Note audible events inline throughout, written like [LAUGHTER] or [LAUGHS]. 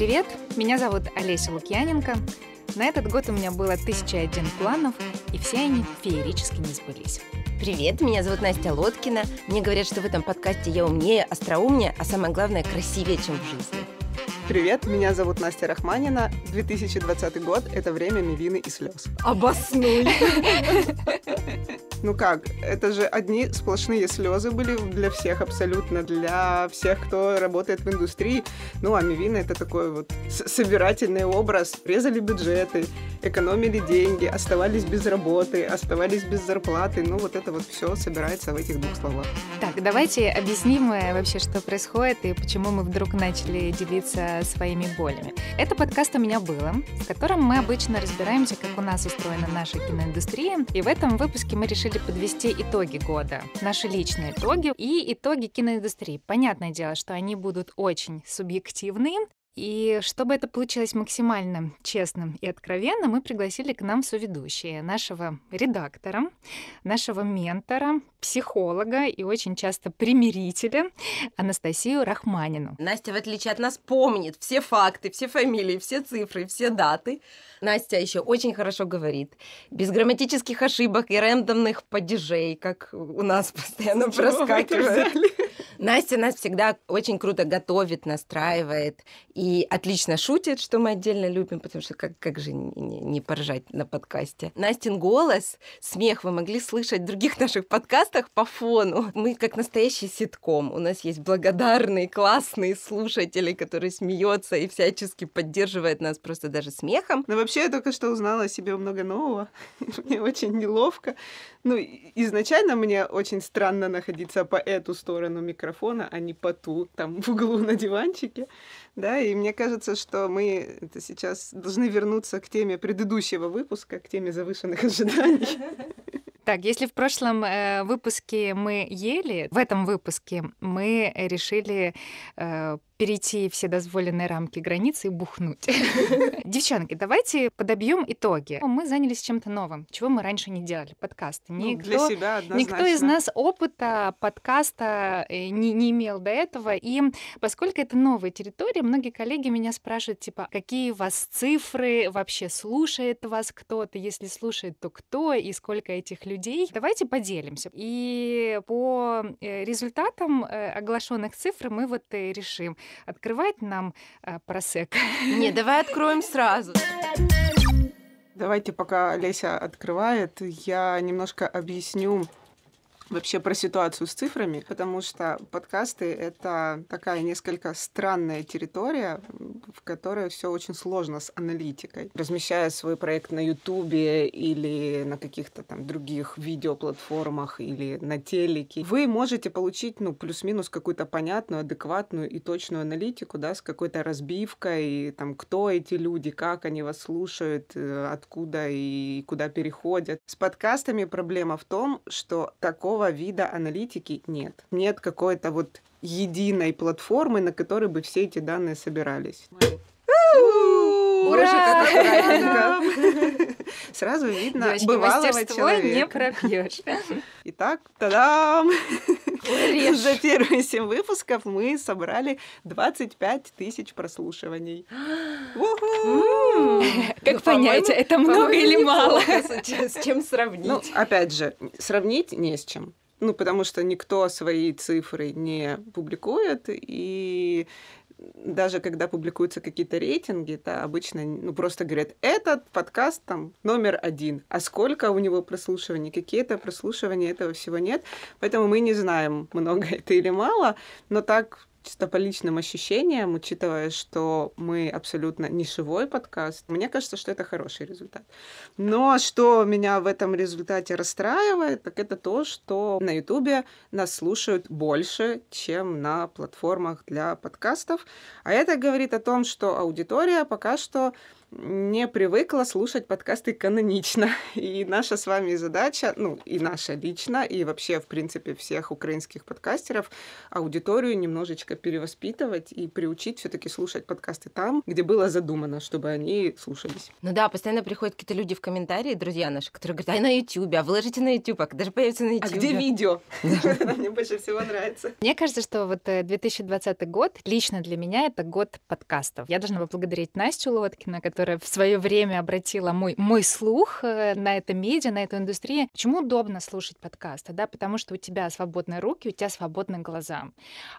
Привет, меня зовут Олеся Лукьяненко. На этот год у меня было 1001 планов, и все они феерически не сбылись. Привет, меня зовут Настя Лодкина. Мне говорят, что в этом подкасте я умнее, остроумнее, а самое главное, красивее, чем в жизни. Привет, меня зовут Настя Рахманина. 2020 год – это время мивины и слез. Обоснуй ну как, это же одни сплошные слезы были для всех абсолютно, для всех, кто работает в индустрии. Ну, а Мивина это такой вот собирательный образ. Резали бюджеты, экономили деньги, оставались без работы, оставались без зарплаты. Ну, вот это вот все собирается в этих двух словах. Так, давайте объясним э, вообще, что происходит и почему мы вдруг начали делиться своими болями. Это подкаст «У меня было», в котором мы обычно разбираемся, как у нас устроена наша киноиндустрия. И в этом выпуске мы решили подвести итоги года, наши личные итоги и итоги киноиндустрии. Понятное дело, что они будут очень субъективные, и чтобы это получилось максимально честным и откровенным, мы пригласили к нам в соведущие нашего редактора, нашего ментора, психолога и очень часто примирителя Анастасию Рахманину. Настя, в отличие от нас, помнит все факты, все фамилии, все цифры, все даты. Настя еще очень хорошо говорит, без грамматических ошибок и рандомных падежей, как у нас [LAUGHS] постоянно С проскакивает. Настя нас всегда очень круто готовит, настраивает и отлично шутит, что мы отдельно любим, потому что как, как же не, не поржать на подкасте. Настин голос, смех вы могли слышать в других [LAUGHS] наших подкастах по фону. Мы как настоящий ситком. У нас есть благодарные, классные слушатели, которые смеются и всячески поддерживают нас просто даже смехом. Но вообще я только что узнала о себе много нового. [LAUGHS] Мне очень неловко. Ну, изначально мне очень странно находиться по эту сторону микрофона микрофона, а не поту, там в углу на диванчике. Да, и мне кажется, что мы это сейчас должны вернуться к теме предыдущего выпуска, к теме завышенных ожиданий. Так, если в прошлом э, выпуске мы ели, в этом выпуске мы решили э, перейти все дозволенные рамки границы и бухнуть. [LAUGHS] Девчонки, давайте подобьем итоги. Мы занялись чем-то новым, чего мы раньше не делали. Подкаст. Ну, никто, для себя однозначно. никто из нас опыта подкаста э, не, не имел до этого. И поскольку это новая территория, многие коллеги меня спрашивают, типа, какие у вас цифры, вообще слушает вас кто-то, если слушает, то кто и сколько этих людей. Давайте поделимся. И по э, результатам э, оглашенных цифр мы вот и решим, открывать нам э, просек? Не, [LAUGHS] давай откроем сразу. Давайте, пока Леся открывает, я немножко объясню вообще про ситуацию с цифрами, потому что подкасты — это такая несколько странная территория, в которой все очень сложно с аналитикой. Размещая свой проект на Ютубе или на каких-то там других видеоплатформах или на телеке, вы можете получить, ну, плюс-минус какую-то понятную, адекватную и точную аналитику, да, с какой-то разбивкой, там, кто эти люди, как они вас слушают, э, откуда и куда переходят. С подкастами проблема в том, что такого вида аналитики нет. Нет какой-то вот единой платформы, на которой бы все эти данные собирались. [LAUGHS] Сразу видно бывалого человека. не пропьешь. Итак, тадам! Режь. За первые семь выпусков мы собрали 25 тысяч прослушиваний. Как понять, а это много или мало? С чем сравнить? Ну, опять же, сравнить не с чем. Ну, потому что никто свои цифры не публикует, и даже когда публикуются какие-то рейтинги, это обычно ну, просто говорят, этот подкаст там номер один, а сколько у него прослушиваний, какие-то прослушивания, этого всего нет. Поэтому мы не знаем, много [LAUGHS] это или мало, но так чисто по личным ощущениям, учитывая, что мы абсолютно нишевой подкаст, мне кажется, что это хороший результат. Но что меня в этом результате расстраивает, так это то, что на Ютубе нас слушают больше, чем на платформах для подкастов. А это говорит о том, что аудитория пока что не привыкла слушать подкасты канонично. [LAUGHS] И наша с вами задача, ну и наша лично, и вообще, в принципе, всех украинских подкастеров, аудиторию немножечко перевоспитывать и приучить все таки слушать подкасты там, где было задумано, чтобы они слушались. Ну да, постоянно приходят какие-то люди в комментарии, друзья наши, которые говорят, ай, на YouTube, а выложите на YouTube, а когда же появится на YouTube? А где видео? [LAUGHS] [LAUGHS] Мне больше всего нравится. Мне кажется, что вот 2020 э, год лично для меня это год подкастов. Я должна поблагодарить Настю Лодкина, которая которая в свое время обратила мой, мой слух э, на это медиа, на эту индустрию. Почему удобно слушать подкасты? Да? Потому что у тебя свободные руки, у тебя свободные глаза.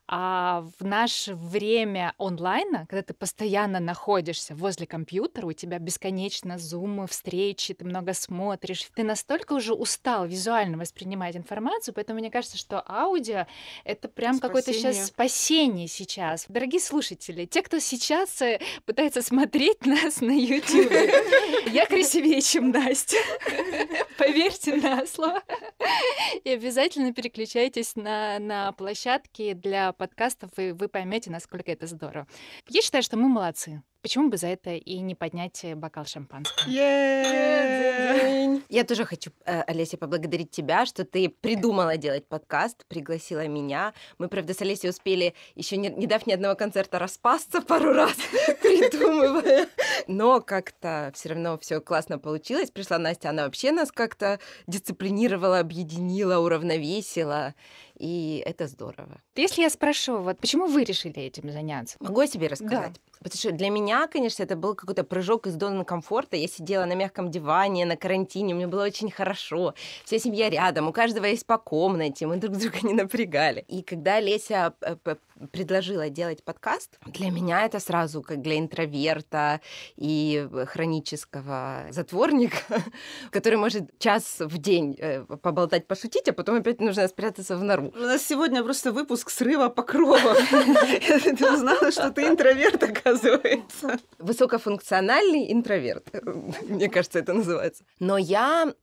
А в наше время онлайна, когда ты постоянно находишься возле компьютера, у тебя бесконечно зумы, встречи, ты много смотришь, ты настолько уже устал визуально воспринимать информацию, поэтому мне кажется, что аудио — это прям какое-то сейчас спасение сейчас. Дорогие слушатели, те, кто сейчас э, пытается смотреть [LAUGHS] нас на на Ютубе. Я красивее, чем Настя. Поверьте на слово. И обязательно переключайтесь на, на площадки для подкастов, и вы поймете, насколько это здорово. Я считаю, что мы молодцы. Почему бы за это и не поднять э, бокал шампанского? Yeah! Я тоже хочу, э, Олеся, поблагодарить тебя, что ты придумала делать подкаст, пригласила меня. Мы, правда, с Олесей успели, еще не, не дав ни одного концерта, распасться пару раз, [LAUGHS] придумывая [LAUGHS] Но как-то все равно все классно получилось. Пришла Настя, она вообще нас как-то дисциплинировала, объединила, уравновесила. И это здорово. Если я спрошу, вот почему вы решили этим заняться? Могу я себе рассказать? Да. Потому что для меня, конечно, это был какой-то прыжок из зоны комфорта. Я сидела на мягком диване, на карантине, мне было очень хорошо. Вся семья рядом, у каждого есть по комнате, мы друг друга [LAUGHS] не напрягали. И когда Леся э, предложила делать подкаст, для меня это сразу, как для интроверта и э, хронического затворника, [LAUGHS] который может час в день э, поболтать, пошутить, а потом опять нужно спрятаться в нору. У нас сегодня просто выпуск срыва покрова. [LAUGHS] [LAUGHS] Ты узнала, что ты интроверт, оказывается. Высокофункциональный интроверт, э, мне кажется, это называется. Но я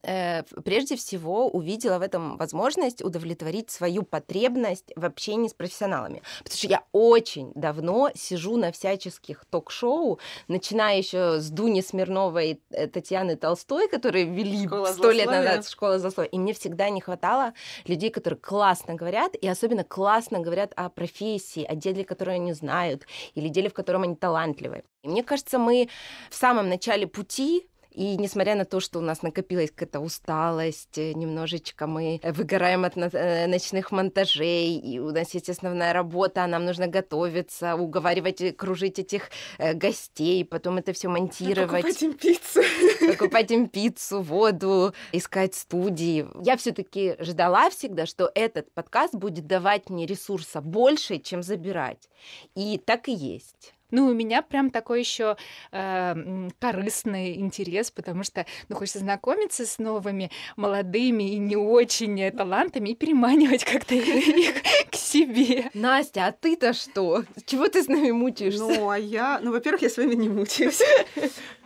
прежде всего увидела в этом возможность удовлетворить свою потребность в общении с профессионалами. Потому что я очень давно сижу на всяческих ток-шоу, начиная времена еще с Дуни Смирновой и э, Татьяны Толстой, которые вели сто лет назад школа злословия. И мне всегда не хватало людей, которые классно говорят, и особенно классно говорят о профессии, о деле, которое они знают, или деле, в котором они талантливы. И мне кажется, мы в самом начале пути и несмотря на то, что у нас накопилась какая-то усталость, э, немножечко мы э, выгораем от э, ночных монтажей, и у нас есть основная работа, нам нужно готовиться, уговаривать, кружить этих гостей, потом это все монтировать. Покупать им пиццу. [LAUGHS] Покупать им пиццу, воду, искать студии. Я все-таки ждала всегда, что этот подкаст будет давать мне ресурса больше, чем забирать. И так и есть. Ну, у меня прям такой еще э, корыстный интерес, потому что, ну, хочется знакомиться с новыми молодыми и не очень э, талантами и переманивать как-то их к себе. Настя, а ты-то что? Чего ты с нами мутишься? Ну, а я... Ну, во-первых, я с вами не мутилась.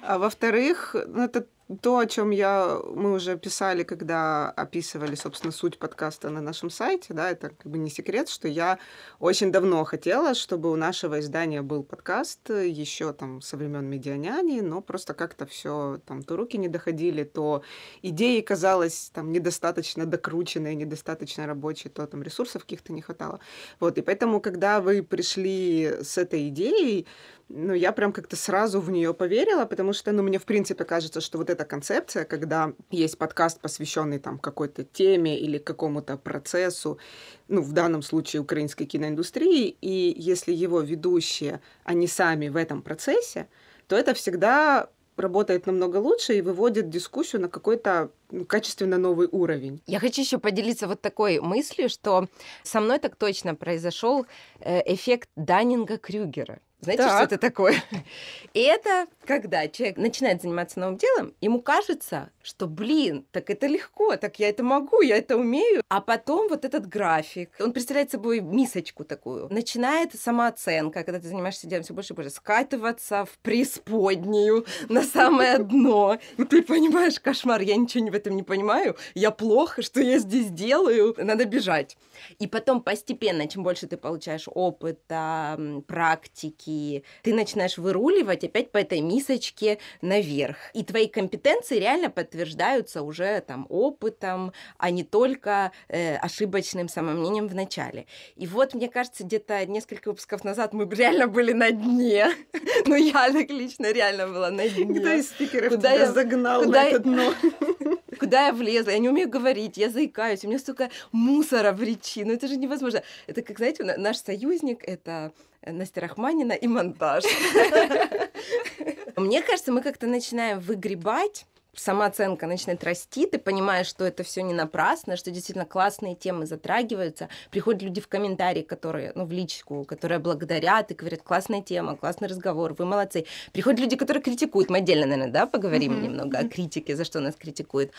А во-вторых, ну, это то, о чем я, мы уже писали, когда описывали, собственно, суть подкаста на нашем сайте, да, это как бы не секрет, что я очень давно хотела, чтобы у нашего издания был подкаст э, еще там со времен Медианяни, но просто как-то все там то руки не доходили, то идеи казалось там недостаточно докрученные, недостаточно рабочие, то там ресурсов каких-то не хватало. Вот, и поэтому, когда вы пришли с этой идеей, ну, я прям как-то сразу в нее поверила, потому что, ну, мне, в принципе, кажется, что вот эта концепция, когда есть подкаст, посвященный там какой-то теме или какому-то процессу, ну, в данном случае украинской киноиндустрии, и если его ведущие, они сами в этом процессе, то это всегда работает намного лучше и выводит дискуссию на какой-то качественно новый уровень. Я хочу еще поделиться вот такой мыслью, что со мной так точно произошел э, эффект Даннинга-Крюгера. Знаете, так. что это такое? И [LAUGHS] это когда человек начинает заниматься новым делом, ему кажется, что, блин, так это легко, так я это могу, я это умею. А потом вот этот график, он представляет собой мисочку такую. Начинает самооценка, когда ты занимаешься делом все больше и больше, скатываться в преисподнюю, на самое дно. И ты понимаешь, кошмар, я ничего не в этом не понимаю, я плохо, что я здесь делаю, надо бежать. И потом постепенно, чем больше ты получаешь опыта, практики, ты начинаешь выруливать опять по этой мисочке наверх. И твои компетенции реально подтверждаются уже там опытом, а не только э, ошибочным самомнением в начале. И вот, мне кажется, где-то несколько выпусков назад мы реально были на дне. [LAUGHS] Ну, я лично реально была на дне. Кто из спикеров куда тебя я, загнал куда на это дно? [LAUGHS] Куда я влезла? Я не умею говорить, я заикаюсь, у меня столько мусора в речи, ну это же невозможно. Это, как знаете, наш союзник — это э, Настя Рахманина и монтаж. [LAUGHS] Мне кажется, мы как-то начинаем выгребать самооценка начинает расти, ты понимаешь, что это все не напрасно, что действительно классные темы затрагиваются. Приходят люди в комментарии, которые, ну, в личку, которые благодарят и говорят, классная тема, классный разговор, вы молодцы. Приходят люди, которые критикуют. Мы отдельно, наверное, да, поговорим mm-hmm. немного о критике, за что нас критикуют.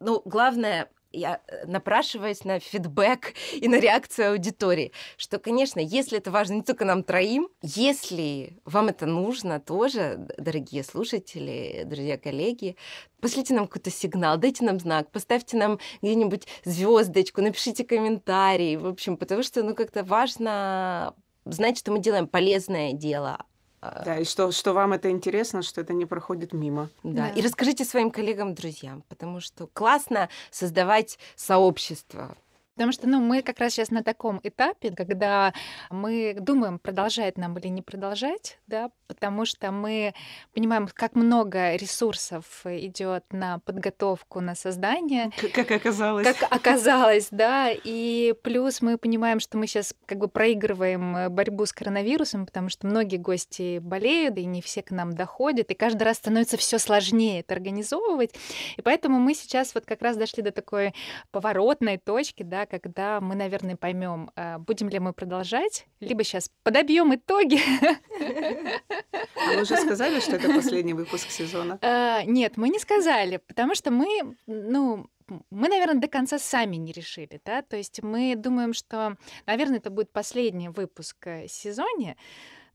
ну, главное, я э, напрашиваясь на фидбэк и на реакцию аудитории, что, конечно, если это важно не только нам троим, если вам это нужно тоже, дорогие слушатели, друзья, коллеги, пошлите нам какой-то сигнал, дайте нам знак, поставьте нам где-нибудь звездочку, напишите комментарий, в общем, потому что, ну, как-то важно знать, что мы делаем полезное дело, Э, да, и что, что вам это интересно, что это не проходит мимо. Да. да, и расскажите своим коллегам, друзьям, потому что классно создавать сообщество, Потому что ну, мы как раз сейчас на таком этапе, когда мы думаем, продолжать нам или не продолжать, да, потому что мы понимаем, как много ресурсов идет на подготовку, на создание. Как, как оказалось. Как оказалось, да. И плюс мы понимаем, что мы сейчас как бы проигрываем э, борьбу с коронавирусом, потому что многие гости болеют, и не все к нам доходят, и каждый раз становится все сложнее это организовывать. И поэтому мы сейчас вот как раз дошли до такой поворотной точки, да, когда мы, наверное, поймем, а, будем ли мы продолжать, либо сейчас подобьем итоги. А вы уже сказали, что это последний выпуск сезона? [LAUGHS] А, нет, мы не сказали, потому что мы, ну, мы, наверное, до конца сами не решили, да, то есть мы думаем, что, наверное, это будет последний выпуск э, сезоне,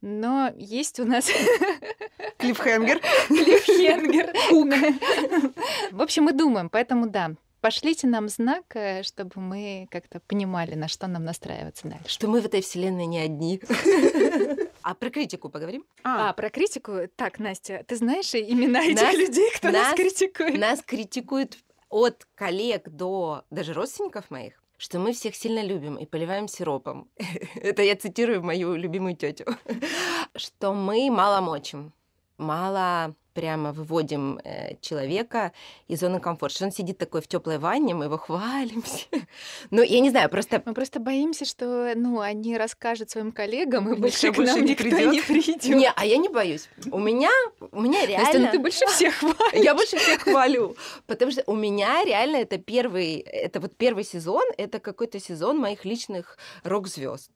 но есть у нас... Клиффхенгер. [LAUGHS] Клиффхенгер. В общем, мы думаем, поэтому да, пошлите нам знак, э, чтобы мы как-то понимали, на что нам настраиваться дальше. Что мы в этой вселенной не одни. [LAUGHS] А про критику поговорим? А, а про критику. Так, Настя, ты знаешь имена этих нас, людей, кто нас, нас критикует? Нас критикуют от коллег до даже родственников моих что мы всех сильно любим и поливаем сиропом. [LAUGHS] Это я цитирую мою любимую тетю. [LAUGHS] Что мы мало мочим, мало прямо выводим э, человека из зоны комфорта. Что он сидит такой в теплой ванне, мы его [LAUGHS] хвалимся. Ну, я не знаю, просто... Мы просто боимся, что ну, они расскажут своим коллегам, и больше к нам никто не придет. Не, а я не боюсь. У меня, у меня реально... [LAUGHS] Настя, ну ты больше всех [LAUGHS] хвалишь. Я больше всех хвалю. Потому что у меня реально это первый, это вот первый сезон, это какой-то сезон моих личных рок-звезд.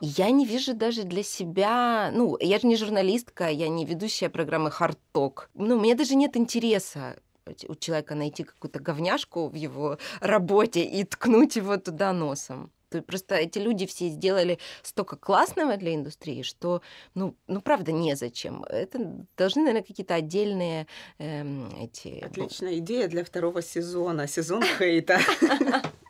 Я не вижу даже для себя... Ну, я же не журналистка, я не ведущая программы «Хардток». Ну, у меня даже нет интереса у человека найти какую-то говняшку в его работе и ткнуть его туда носом. То есть просто эти люди все сделали столько классного для индустрии, что, ну, ну правда, незачем. Это должны, наверное, какие-то отдельные эм, эти... Ну, Отличная идея для второго сезона, сезон [LAUGHS] хейта. [LAUGHS]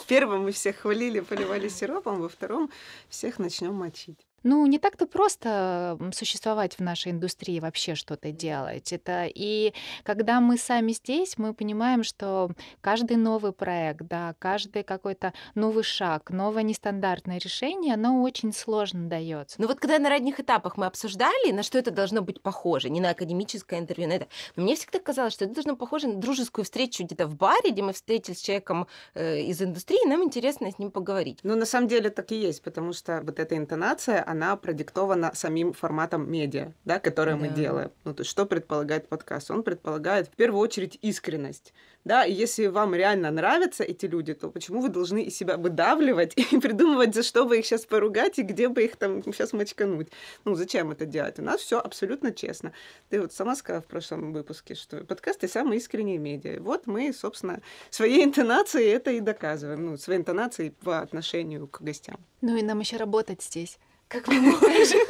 В первом мы всех хвалили, поливали сиропом, во втором всех начнем мочить. Ну, не так-то просто существовать в нашей индустрии, вообще что-то делать. Это и когда мы сами здесь, мы понимаем, что каждый новый проект, да, каждый какой-то новый шаг, новое нестандартное решение, оно очень сложно дается. Ну вот когда на ранних этапах мы обсуждали, на что это должно быть похоже, не на академическое интервью, на это, мне всегда казалось, что это должно быть похоже на дружескую встречу где-то в баре, где мы встретились с человеком э, из индустрии, и нам интересно с ним поговорить. Ну, на самом деле так и есть, потому что вот эта интонация, она продиктована самим форматом медиа, да, которое да. мы делаем. Ну, то есть, что предполагает подкаст? Он предполагает в первую очередь искренность. Да, и если вам реально нравятся эти люди, то почему вы должны из себя выдавливать [LAUGHS] и придумывать, за что бы их сейчас поругать и где бы их там сейчас мочкануть? Ну, зачем это делать? У нас все абсолютно честно. Ты вот сама сказала в прошлом выпуске, что подкасты самые искренние медиа. Вот мы, собственно, своей [LAUGHS] интонацией это и доказываем. Ну, своей интонацией по отношению к гостям. Ну и нам еще работать здесь как мы можем, [LAUGHS]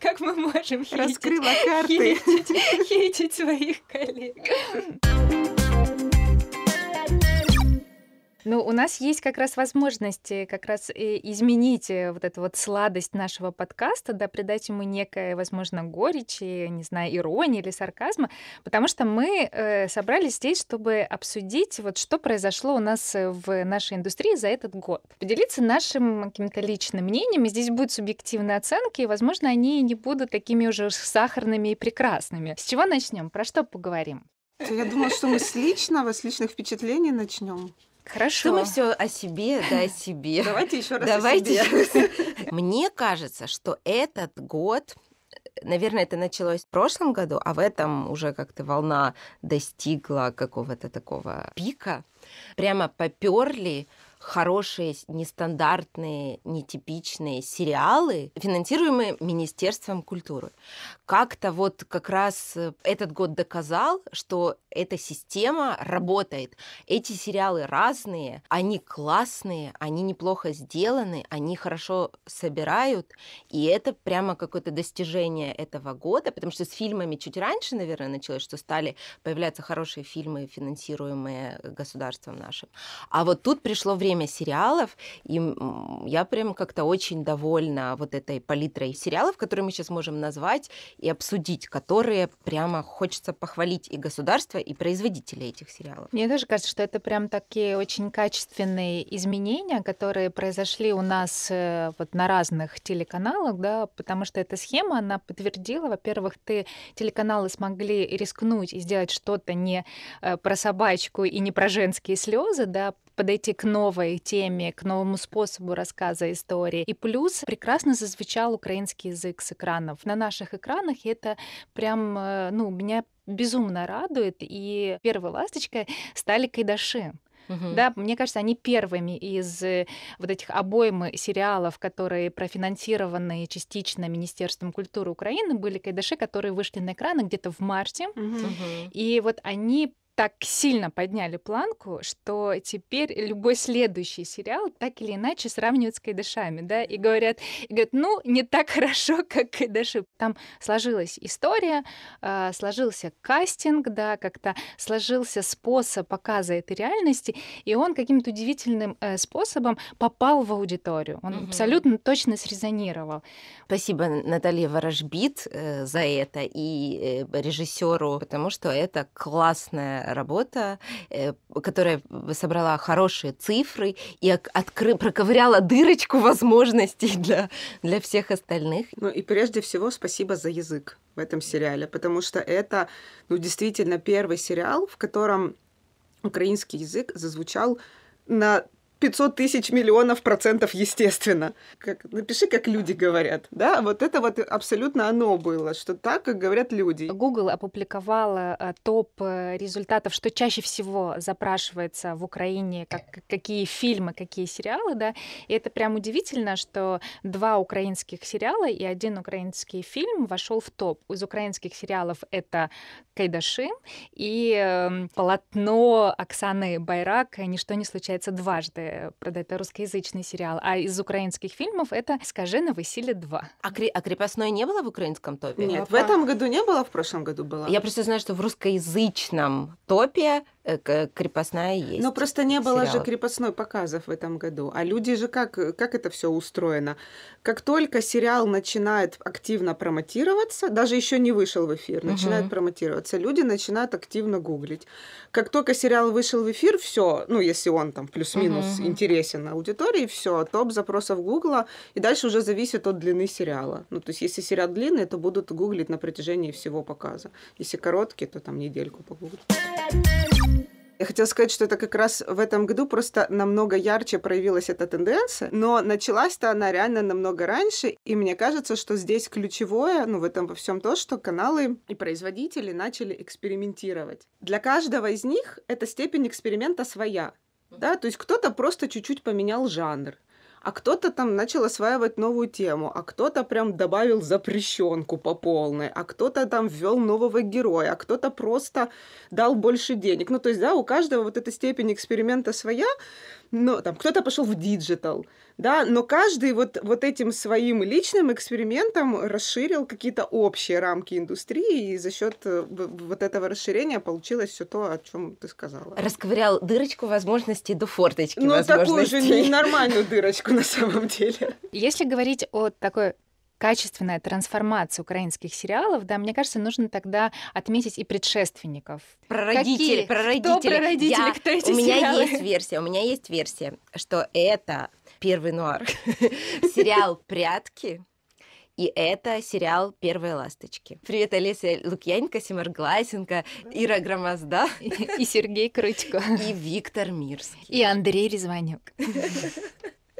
как мы можем Раскрыла хейтить, карты. хейтить, [LAUGHS] хейтить своих коллег. Ну, у нас есть как раз возможность как раз э, изменить э, вот эту вот сладость нашего подкаста, да, придать ему некое, возможно, горечь, не знаю, иронии или сарказма, потому что мы э, собрались здесь, чтобы обсудить вот что произошло у нас э, в нашей индустрии за этот год. Поделиться нашим каким-то личным мнением, и здесь будут субъективные оценки, и, возможно, они не будут такими уже сахарными и прекрасными. С чего начнем? Про что поговорим? Я думала, что мы с личного, с личных впечатлений начнем. Хорошо. Что мы все о себе, да о себе. Давайте еще раз Давайте. о себе. Мне кажется, что этот год наверное, это началось в прошлом году, а в этом уже как-то волна достигла какого-то такого пика. Прямо поперли хорошие, нестандартные, нетипичные сериалы, финансируемые Министерством культуры. Как-то вот как раз э, этот год доказал, что эта система работает. Эти сериалы разные, они классные, они неплохо сделаны, они хорошо собирают, и это прямо какое-то достижение этого года, потому что с фильмами чуть раньше, наверное, началось, что стали появляться хорошие фильмы, финансируемые э, государством нашим. А вот тут пришло время время сериалов, и я прям как-то очень довольна вот этой палитрой сериалов, которые мы сейчас можем назвать и обсудить, которые прямо хочется похвалить и государство, и производителей этих сериалов. Мне тоже кажется, что это прям такие очень качественные изменения, которые произошли у нас э, вот на разных телеканалах, да, потому что эта схема, она подтвердила, во-первых, ты телеканалы смогли рискнуть и сделать что-то не э, про собачку и не про женские слезы, да, подойти к новой теме, к новому способу рассказа истории. И плюс прекрасно зазвучал украинский язык с экранов. На наших экранах это прям, э, ну, меня безумно радует. И первой ласточкой стали кайдаши. Угу. Да, мне кажется, они первыми из э, вот этих обоймы сериалов, которые профинансированы частично Министерством культуры Украины, были кайдаши, которые вышли на экраны где-то в марте. Угу. И вот они так сильно подняли планку, что теперь любой следующий сериал так или иначе сравнивают с Кайдашами, да, и говорят, и говорят, ну, не так хорошо, как Кайдаши. Там сложилась история, а, сложился кастинг, да, как-то сложился способ показа этой реальности, и он каким-то удивительным э, способом попал в аудиторию. Он угу. абсолютно точно срезонировал. Спасибо Наталье Ворожбит э, за это и э, режиссеру, потому что это классная работа, э, которая собрала хорошие цифры и откры... проковыряла дырочку возможностей для, для всех остальных. Ну и прежде всего спасибо за язык в этом сериале, потому что это ну, действительно первый сериал, в котором украинский язык зазвучал на 500 тысяч миллионов процентов естественно. Как, напиши, как люди говорят. Да, вот это вот абсолютно оно было, что так, как говорят люди. Google опубликовала э, топ э, результатов, что чаще всего запрашивается в Украине, как, какие фильмы, какие сериалы, да. И это прям удивительно, что два украинских сериала и один украинский фильм вошел в топ. Из украинских сериалов это Кайдашин и эм, полотно Оксаны Байрак «Ничто не случается дважды» если э, это русскоязычный сериал. А из украинских фильмов это «Скажи на Василия 2». А, кре- а «Крепостной» не было в украинском топе? Нет, в этом году не было, в прошлом году было. Я просто знаю, что в русскоязычном топе э, крепостная есть. Но просто не было сериалов. же крепостной показов в этом году. А люди же как, как это все устроено? Как только сериал начинает активно промотироваться, даже еще не вышел в эфир, начинает угу. промотироваться, люди начинают активно гуглить. Как только сериал вышел в эфир, все, ну если он там плюс-минус mm-hmm. интересен аудитории, все, а топ запросов Гугла, и дальше уже зависит от длины сериала. Ну, то есть, если сериал длинный, то будут гуглить на протяжении всего показа. Если короткий, то там недельку погуглят. Я хотела сказать, что это как раз в этом году просто намного ярче проявилась эта тенденция, но началась-то она реально намного раньше, и мне кажется, что здесь ключевое, ну, в этом во всем то, что каналы и производители начали экспериментировать. Для каждого из них эта степень эксперимента своя. Да? То есть кто-то просто чуть-чуть поменял жанр, а кто-то там начал осваивать новую тему, а кто-то прям добавил запрещенку по полной, а кто-то там ввел нового героя, а кто-то просто дал больше денег. Ну, то есть, да, у каждого вот эта степень эксперимента своя, но там кто-то пошел в диджитал, да, но каждый вот, вот этим своим личным экспериментом расширил какие-то общие рамки индустрии, и за счет э, вот этого расширения получилось все то, о чем ты сказала. Расковырял дырочку возможностей до форточки Ну, такую же [LAUGHS] ненормальную дырочку на самом деле. Если говорить о такой качественная трансформация украинских сериалов, да, мне кажется, нужно тогда отметить и предшественников. Прародители, Какие? прародители. Кто я, кто эти У меня сериалы? есть версия, у меня есть версия, что это первый нуар. [LAUGHS] Сериал «Прятки», и это сериал «Первые ласточки». Привет, Олеся Лукьяненко, Семар Гласенко, Ира Громозда. [LAUGHS] И, Сергей Крычко. [LAUGHS] И Виктор Мирский. И Андрей Резванюк.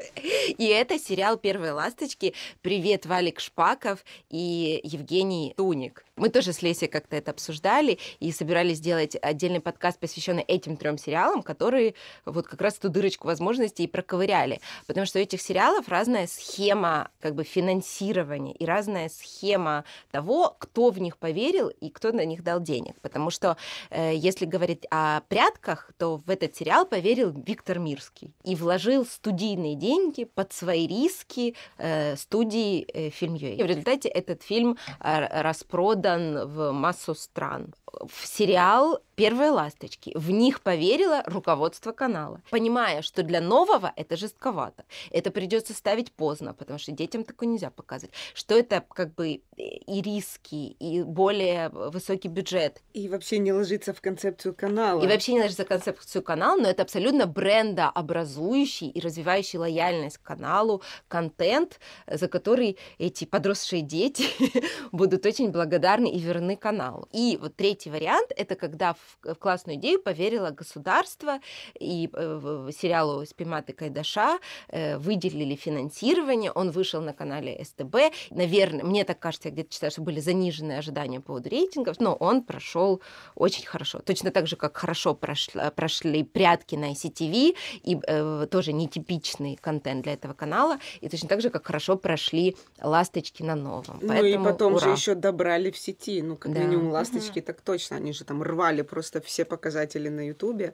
[LAUGHS] И это сериал «Первые ласточки». Привет, Валик Шпаков и Евгений Туник. Мы тоже с Лесей как-то это обсуждали и собирались сделать отдельный подкаст, посвященный этим трем сериалам, которые вот как раз ту дырочку возможностей и проковыряли. Потому что у этих сериалов разная схема как бы финансирования и разная схема того, кто в них поверил и кто на них дал денег. Потому что э, если говорить о прятках, то в этот сериал поверил Виктор Мирский и вложил студийные деньги под свои риски э, студии э, Фильм.ua. И в результате этот фильм э, а, распродал продан в массу стран. Э, в сериал первые ласточки. В них поверило руководство канала, понимая, что для нового это жестковато. Это придется ставить поздно, потому что детям такое нельзя показывать. Что это как бы э, и риски, и более высокий бюджет. И вообще не ложится в концепцию канала. И вообще не ложится в концепцию канала, но это абсолютно бренда образующий и развивающий лояльность к каналу контент, за который эти подросшие дети [LAUGHS] будут очень благодарны и верны каналу. И вот третий вариант — это когда в в классную идею поверило государство, и э, сериалу «Спиматы Кайдаша» э, выделили финансирование, он вышел на канале СТБ. Наверное, мне так кажется, я где-то читаю, что были заниженные ожидания по поводу рейтингов, но он прошел очень хорошо. Точно так же, как хорошо прошла, прошли «Прятки» на ICTV, и э, тоже нетипичный контент для этого канала, и точно так же, как хорошо прошли «Ласточки» на новом. Поэтому, ну и потом ура. же еще добрали в сети, ну как да. минимум «Ласточки», угу. так точно, они же там рвали просто просто все показатели на Ютубе.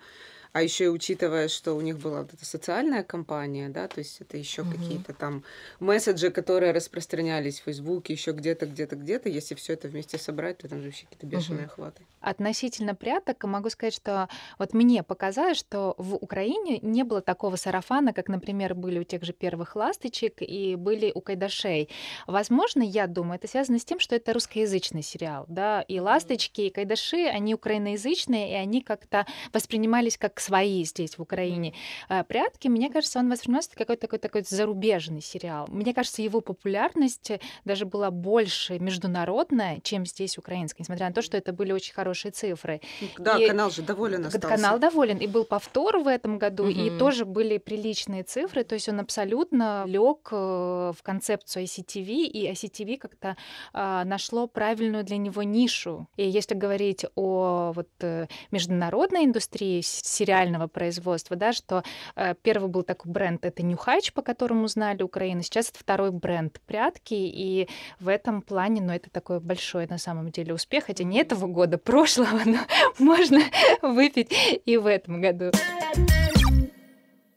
А еще и учитывая, что у них была вот эта социальная компания, да, то есть это еще угу. какие-то там месседжи, которые распространялись в Фейсбуке, еще где-то, где-то, где-то. Если все это вместе собрать, то там же вообще какие-то бешеные угу. охваты. Относительно пряток могу сказать, что вот мне показалось, что в Украине не было такого сарафана, как, например, были у тех же первых ласточек и были у Кайдашей. Возможно, я думаю, это связано с тем, что это русскоязычный сериал, да, и ласточки, и Кайдаши, они украиноязычные, и они как-то воспринимались как свои здесь, в Украине, э, прятки, мне кажется, он воспринимается как какой-то такой, такой зарубежный сериал. Мне кажется, его популярность э, даже была больше международная, чем здесь украинская, несмотря на то, что это были очень хорошие цифры. Да, и канал же доволен остался. Канал доволен, и был повтор в этом году, угу. и тоже были приличные цифры, то есть он абсолютно лег э, в концепцию ICTV, и ICTV как-то нашло правильную для него нишу. И если говорить о вот международной индустрии сериалов, реального производства, да, что э, первый был такой бренд, это Нюхач, по которому знали Украину, сейчас это второй бренд прятки, и в этом плане, ну, это такой большой на самом деле успех, хотя не этого года, [LAUGHS] прошлого, но можно выпить и в этом году.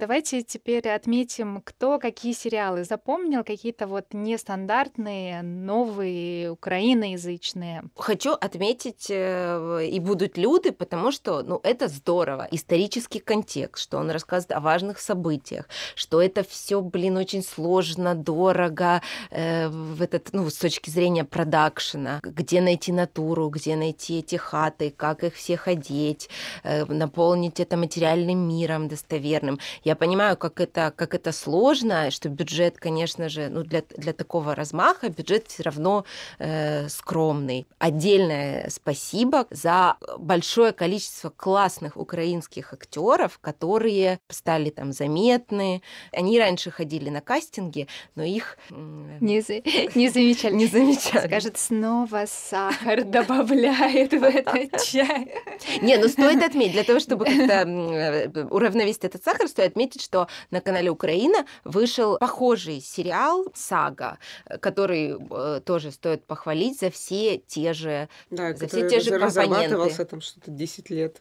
Давайте теперь отметим, кто какие сериалы запомнил, какие-то вот нестандартные, новые, украиноязычные. Хочу отметить э, и будут люди, потому что, ну, это здорово. Исторический контекст, что он рассказывает о важных событиях, что это все, блин, очень сложно, дорого, э, в этот, ну, с точки зрения продакшена, где найти натуру, где найти эти хаты, как их всех одеть, э, наполнить это материальным миром достоверным. Я понимаю, как это, как это сложно, что бюджет, конечно же, ну, для, для такого размаха бюджет все равно э, скромный. Отдельное спасибо за большое количество классных украинских актеров, которые стали там заметны. Они раньше ходили на кастинги, но их не, за... [LAUGHS] не замечали. Не замечали. Скажет, снова сахар добавляет в этот чай. Не, ну стоит отметить, для того, чтобы как-то э, э, уравновесить этот сахар, стоит отметить, что на канале Украина вышел похожий сериал «Сага», который э, тоже стоит похвалить за все те же, да, за все те же компоненты. там что-то 10 лет,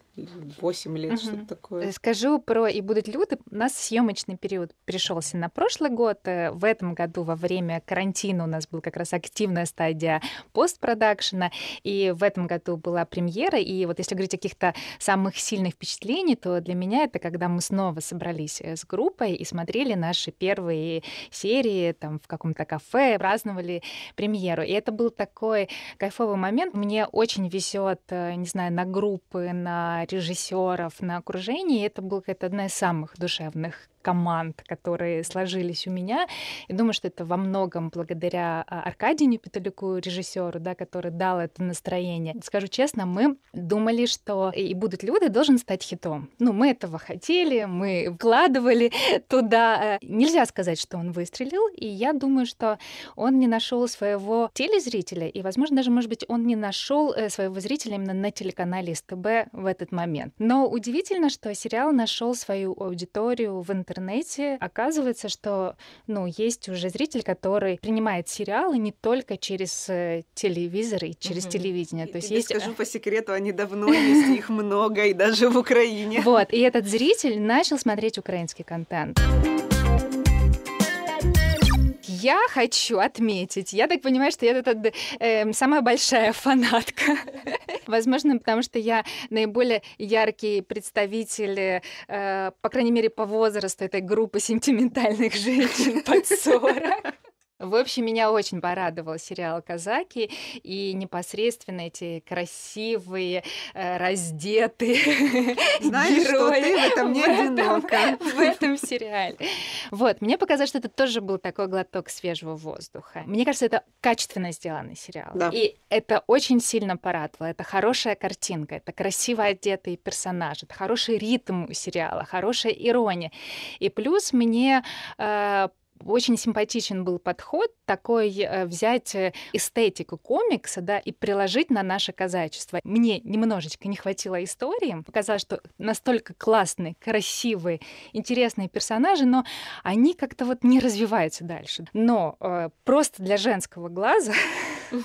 8 лет, угу. что-то такое. Э, скажу про «И будут люди». У нас съемочный период пришелся на прошлый год. Э, в этом году во время карантина у нас была как раз активная стадия постпродакшена, и в этом году была премьера. И вот если говорить о каких-то самых сильных впечатлений, то для меня это когда мы снова собрались познакомились э, с группой и смотрели наши первые серии там в каком-то кафе, праздновали премьеру. И это был такой кайфовый момент. Мне очень везет, э, не знаю, на группы, на режиссеров, на окружение. И это была одна из самых душевных команд, которые сложились у меня. И думаю, что это во многом благодаря а, Аркадию Непеталюку, режиссеру, да, который дал это настроение. Скажу честно, мы думали, что и будут люди должен стать хитом. Ну, мы этого хотели, мы вкладывали [LAUGHS] туда. Э, нельзя сказать, что он выстрелил, и я думаю, что он не нашел своего телезрителя, и, возможно, даже, может быть, он не нашел э, своего зрителя именно на телеканале СТБ в этот момент. Но удивительно, что сериал нашел свою аудиторию в интернете интернете, оказывается, что ну, есть уже зритель, который принимает сериалы не только через э, телевизор и через угу. телевидение. То есть есть... Э, скажу по секрету, они давно есть, их много, и даже в Украине. Вот, и этот зритель начал смотреть украинский контент. Я хочу отметить. Я так понимаю, что я тут э, самая большая фанатка. [LAUGHS] Возможно, потому что я наиболее яркий представитель, э, по крайней мере, по возрасту этой группы сентиментальных женщин под 40. В общем, меня очень порадовал сериал «Казаки», и непосредственно эти красивые, э, раздетые [LAUGHS] Знаешь, герои что ты в этом не одинока. В этом сериале. Вот, мне показалось, что это тоже был такой глоток свежего воздуха. Мне кажется, это качественно сделанный сериал. Да. И это очень сильно порадовало. Это хорошая картинка, это красиво одетые персонажи, это хороший ритм у сериала, хорошая ирония. И плюс мне э, очень симпатичен был подход такой э, взять э, эстетику комикса, да, и приложить на наше казачество. Мне немножечко не хватило истории. Показалось, что настолько классные, красивые, интересные персонажи, но они как-то вот не развиваются дальше. Но э, просто для женского глаза [LAUGHS]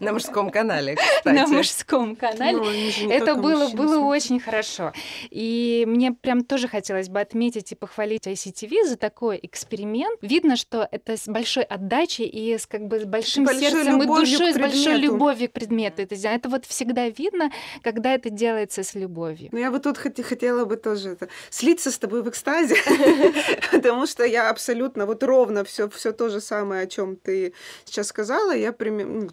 на мужском канале, [LAUGHS] кстати. На мужском канале. Ну, это было, было очень хорошо. И мне прям тоже хотелось бы отметить и похвалить ICTV за такой эксперимент видно, что это с большой отдачей и с как бы с большим большой сердцем и душой, с большой любовью к предмету. Это, это вот всегда видно, когда это делается с любовью. Ну, я бы тут хот- хотела бы тоже это, слиться с тобой в экстазе, [LAUGHS] потому что я абсолютно вот ровно все все то же самое, о чем ты сейчас сказала, я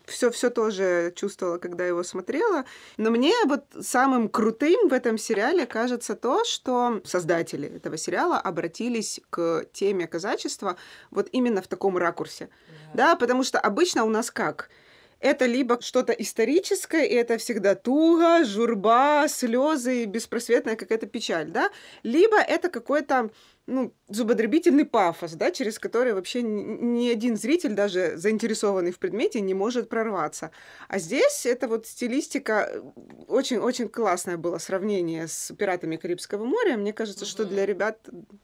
все все тоже чувствовала, когда его смотрела. Но мне вот самым крутым в этом сериале кажется то, что создатели этого сериала обратились к теме казачества вот именно в таком ракурсе. Да, да потому что обычно у нас как? это либо что-то историческое, и это всегда туго, журба, слезы, беспросветная какая-то печаль, да, либо это какой-то ну, зубодробительный пафос, да, через который вообще ни один зритель, даже заинтересованный в предмете, не может прорваться. А здесь это вот стилистика, очень-очень э, классное было сравнение с «Пиратами Карибского моря». Мне кажется, угу. что для ребят...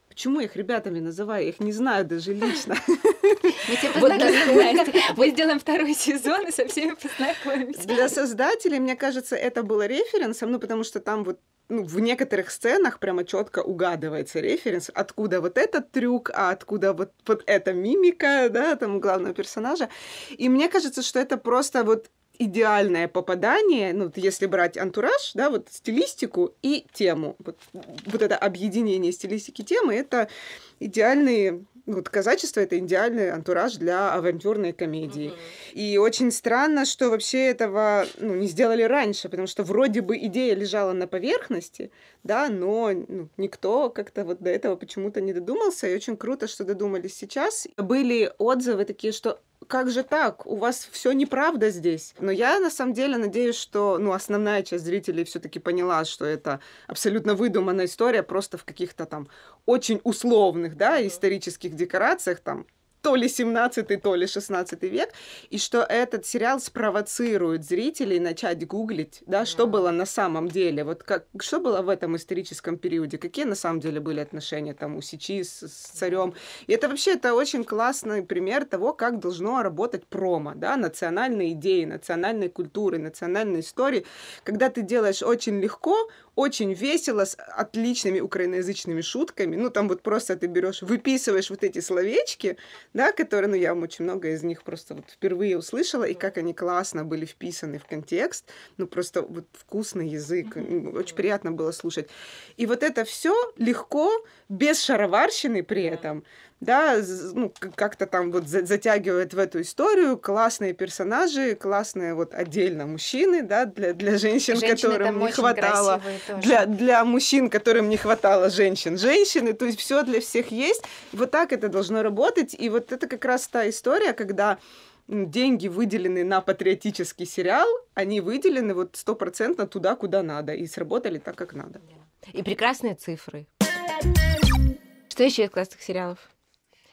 Почему их ребятами называю? Я их не знаю даже лично. [LAUGHS] Мы тебя познакомим. Мы сделаем второй сезон и со всеми познакомимся. Для создателей, мне кажется, это было референсом, ну, потому что там вот ну, в некоторых сценах прямо четко угадывается референс, откуда вот этот трюк, а откуда вот, вот эта мимика, да, там главного персонажа. И мне кажется, что это просто вот идеальное попадание, ну, если брать антураж, да, вот стилистику и тему. Вот, вот это объединение стилистики темы, это идеальные вот казачество это идеальный антураж для авантюрной комедии. Mm-hmm. И очень странно, что вообще этого ну, не сделали раньше, потому что вроде бы идея лежала на поверхности, да, но ну, никто как-то вот до этого почему-то не додумался, и очень круто, что додумались сейчас. Были отзывы такие, что как же так? У вас все неправда здесь. Но я на самом деле надеюсь, что ну, основная часть зрителей все-таки поняла, что это абсолютно выдуманная история, просто в каких-то там очень условных, да, исторических декорациях, там, то ли 17 то ли 16 век, и что этот сериал спровоцирует зрителей начать гуглить, да, mm. что было на самом деле, вот как, что было в этом историческом периоде, какие на самом деле были отношения там у Сичи с, с царем. И это вообще это очень классный пример того, как должно работать промо, да, национальные идеи, национальной культуры, национальной истории, когда ты делаешь очень легко, очень весело, с отличными украиноязычными шутками, ну там вот просто ты берешь, выписываешь вот эти словечки, да, которые, ну, я вам очень много из них просто вот впервые услышала, и как они классно были вписаны в контекст, ну, просто вот вкусный язык, очень приятно было слушать. И вот это все легко, без шароварщины при этом, да, ну, как-то там вот затягивает в эту историю классные персонажи, классные вот отдельно мужчины, да, для, для женщин, Женщины которым не хватало, для, для мужчин, которым не хватало женщин, женщины, то есть все для всех есть. Вот так это должно работать, и вот это как раз та история, когда деньги выделены на патриотический сериал, они выделены вот стопроцентно туда, куда надо, и сработали так, как надо. И прекрасные цифры. Что еще из классных сериалов?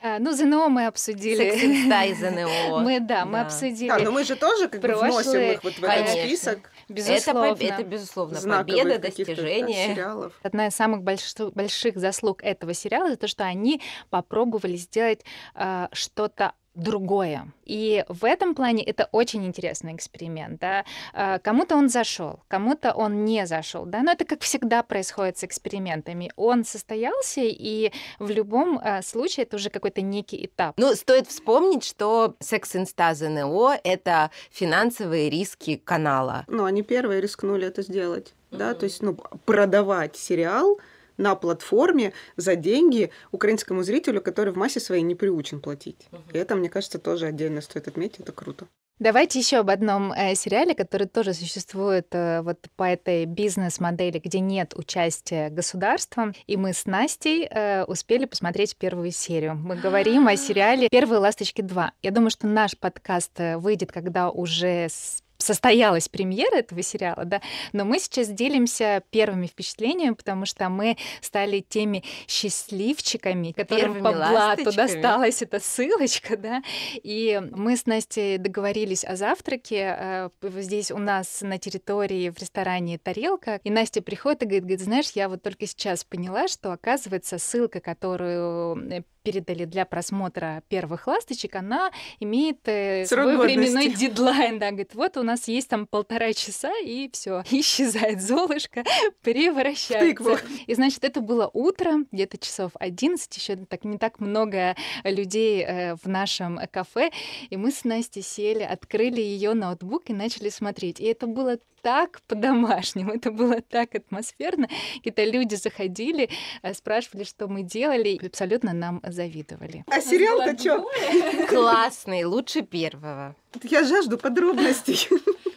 Э, ну, ЗНО мы обсудили. да, и ЗНО. [LAUGHS] Мы, да, мы обсудили. Да, но ну, мы же тоже как бы вносим их вот в этот список. Безусловно. Это, безусловно, победа, достижение. Одна из самых больших, заслуг этого сериала — это то, что они попробовали сделать э, что-то другое. И в этом плане это очень интересный эксперимент. Да? Э, кому-то он зашел, кому-то он не зашел. Да? Но это как всегда происходит с экспериментами. Он состоялся, и в любом э, случае это уже какой-то некий этап. Ну, стоит вспомнить, что секс инстазы НО — это финансовые риски канала. Ну, они первые рискнули это сделать. Mm-hmm. Да, то есть, ну, продавать сериал — на платформе за деньги украинскому зрителю, который в массе своей не приучен платить. Угу. И это, мне кажется, тоже отдельно стоит отметить, это круто. Давайте еще об одном э, сериале, который тоже существует э, вот по этой бизнес-модели, где нет участия государства. И мы с Настей э, успели посмотреть первую серию. Мы а. говорим о сериале «Первые ласточки 2». Я думаю, что наш подкаст э, выйдет, когда уже с состоялась премьера этого сериала, да, но мы сейчас делимся первыми впечатлениями, потому что мы стали теми счастливчиками, которым первыми по блату досталась эта ссылочка, да, и мы с Настей договорились о завтраке э, здесь у нас на территории в ресторане «Тарелка», и Настя приходит и говорит, говорит, знаешь, я вот только сейчас поняла, что, оказывается, ссылка, которую э, передали для просмотра первых ласточек, она имеет э, Срок свой временной дедлайн. Да, говорит, вот у нас есть там полтора часа, и все, [LAUGHS] исчезает Золушка, [LAUGHS] превращается. И значит, это было утро, где-то часов 11, еще так не так много людей э, в нашем кафе, и мы с Настей сели, открыли ее ноутбук и начали смотреть. И это было так по-домашнему, это было так атмосферно. Какие-то люди заходили, э, спрашивали, что мы делали, и абсолютно нам завидовали. А сериал-то что? [LAUGHS] Классный, лучше первого. Я жажду подробностей.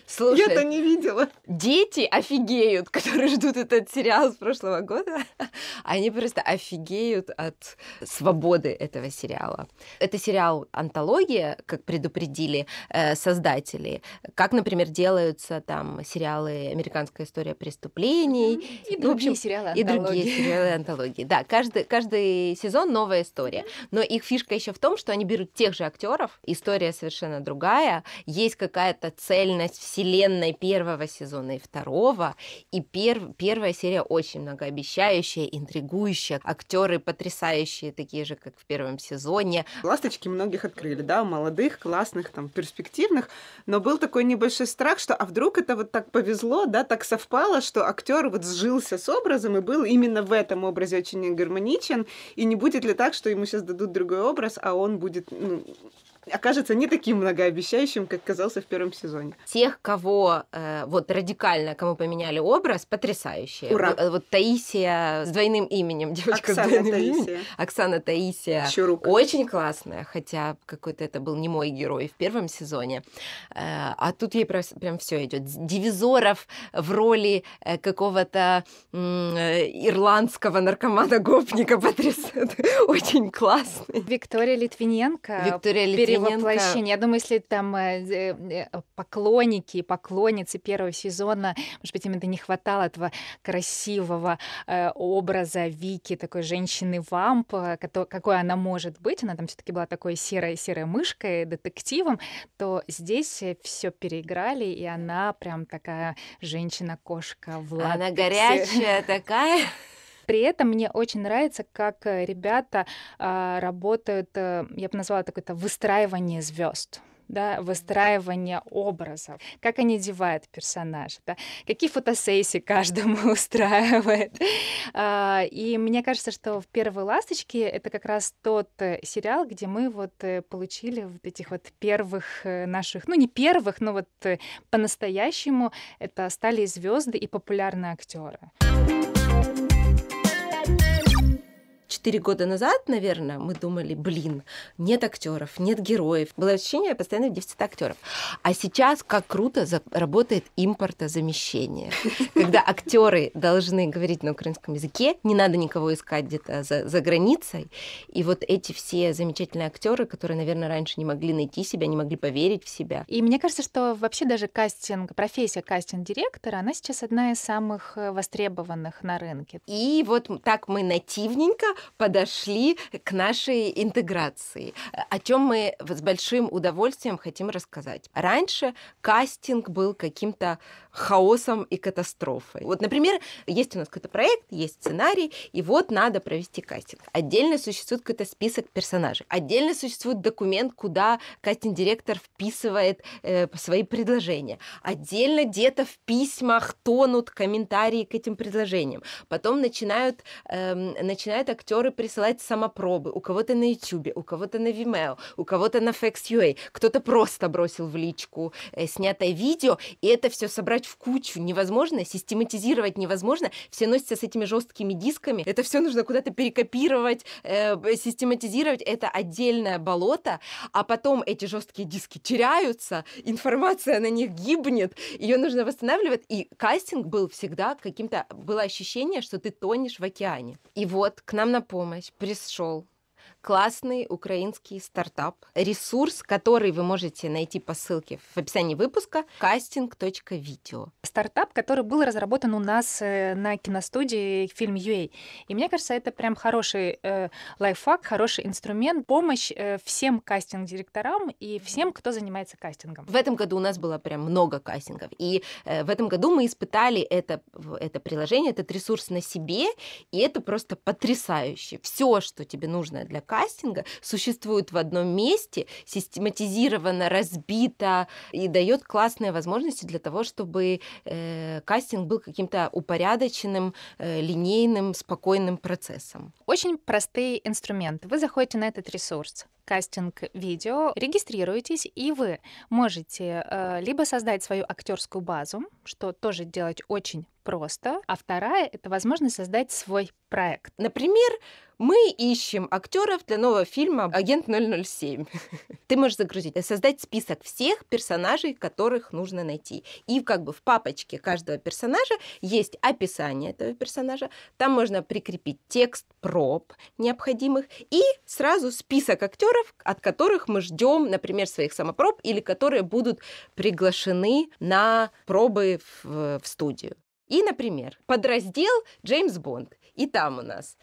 Слушай, я-то не видела. Дети офигеют, которые ждут этот сериал с прошлого года. Они просто офигеют от свободы этого сериала. Это сериал антология, как предупредили э, создатели. Как, например, делаются там сериалы «Американская история преступлений». И ну, другие общем, сериалы антологии. И другие сериалы антологии. Да, каждый, каждый сезон новая история. Но их фишка еще в том, что они берут тех же актеров, история совершенно другая, героя есть какая-то цельность вселенной первого сезона и второго. И пер- первая серия очень многообещающая, интригующая. Актеры потрясающие, такие же, как в первом сезоне. Ласточки многих открыли, да, молодых, классных, там, перспективных. Но был такой небольшой страх, что а вдруг это вот так повезло, да, так совпало, что актер вот сжился с образом и был именно в этом образе очень гармоничен. И не будет ли так, что ему сейчас дадут другой образ, а он будет ну, окажется не таким многообещающим, как казался в первом сезоне. Тех, кого э, вот радикально, кому поменяли образ, потрясающие. Ура! Вот, э, вот Таисия с двойным именем, девочка Оксана с двойным Таисия. именем. Оксана Таисия. Щурук. Очень классная, хотя какой-то это был не мой герой в первом сезоне. Э, а тут ей прям, прям все идет. Дивизоров в роли э, какого-то э, ирландского наркомана-гопника [LAUGHS] потрясает. Очень классный. Виктория Литвиненко. Виктория Литвиненко Симоненко... воплощение. Я думаю, если там э, э, поклонники, поклонницы первого сезона, может быть, им это не хватало этого красивого э, образа Вики, такой женщины-вамп, какой она может быть. Она там все таки была такой серой-серой мышкой, детективом, то здесь все переиграли, и она прям такая женщина-кошка в а латексе. Она горячая такая. При этом мне очень нравится, как э, ребята а, работают, э, я бы назвала такое то выстраивание звезд да, выстраивание образов, как они одевают персонажа, да, какие фотосессии каждому [LAUGHS] устраивает. А, и мне кажется, что в «Первой ласточке» это как раз тот э, сериал, где мы вот получили вот этих вот первых наших, ну не первых, но вот по-настоящему это стали звезды и популярные актеры. 4 года назад, наверное, мы думали, блин, нет актеров, нет героев. Было ощущение в дефиците актеров. А сейчас как круто работает импортозамещение. [LAUGHS] Когда актеры должны говорить на украинском языке, не надо никого искать где-то за, за границей. И вот эти все замечательные актеры, которые, наверное, раньше не могли найти себя, не могли поверить в себя. И мне кажется, что вообще даже кастинг, профессия кастинг-директора, она сейчас одна из самых э, востребованных на рынке. И вот так мы нативненько подошли к нашей интеграции, о чем мы с большим удовольствием хотим рассказать. Раньше кастинг был каким-то хаосом и катастрофой. Вот, например, есть у нас какой-то проект, есть сценарий, и вот надо провести кастинг. Отдельно существует какой-то список персонажей. Отдельно существует документ, куда кастинг-директор вписывает э, свои предложения. Отдельно где-то в письмах тонут комментарии к этим предложениям. Потом начинают, э, начинают актеры которые присылают самопробы, у кого-то на YouTube, у кого-то на Vimeo, у кого-то на FX.ua, кто-то просто бросил в личку э, снятое видео, и это все собрать в кучу невозможно, систематизировать невозможно, все носятся с этими жесткими дисками, это все нужно куда-то перекопировать, э, систематизировать, это отдельное болото, а потом эти жесткие диски теряются, информация на них гибнет, ее нужно восстанавливать, и кастинг был всегда каким-то, было ощущение, что ты тонешь в океане. И вот к нам на помощь помощь, пришел, классный украинский стартап, ресурс, который вы можете найти по ссылке в описании выпуска casting.video. Стартап, который был разработан у нас э, на киностудии фильм UA. И мне кажется, это прям хороший э, лайфхак, хороший инструмент, помощь э, всем кастинг-директорам и всем, кто занимается кастингом. В этом году у нас было прям много кастингов. И э, в этом году мы испытали это, это приложение, этот ресурс на себе, и это просто потрясающе. Все, что тебе нужно для кастинга существует в одном месте, систематизировано, разбито и дает классные возможности для того, чтобы э, кастинг был каким-то упорядоченным, э, линейным, спокойным процессом. Очень простые инструменты. Вы заходите на этот ресурс, кастинг-видео, регистрируйтесь, и вы можете э, либо создать свою актерскую базу, что тоже делать очень просто, а вторая — это возможность создать свой проект. Например, мы ищем актеров для нового фильма «Агент 007». [LAUGHS] Ты можешь загрузить, э, создать список всех персонажей, которых нужно найти. И как бы в папочке каждого персонажа есть описание этого персонажа, там можно прикрепить текст проб необходимых и сразу список актеров, партнеров, от которых мы ждем, например, своих самопроб или которые будут приглашены на пробы в, в студию. И, например, подраздел Джеймс Бонд. И там у нас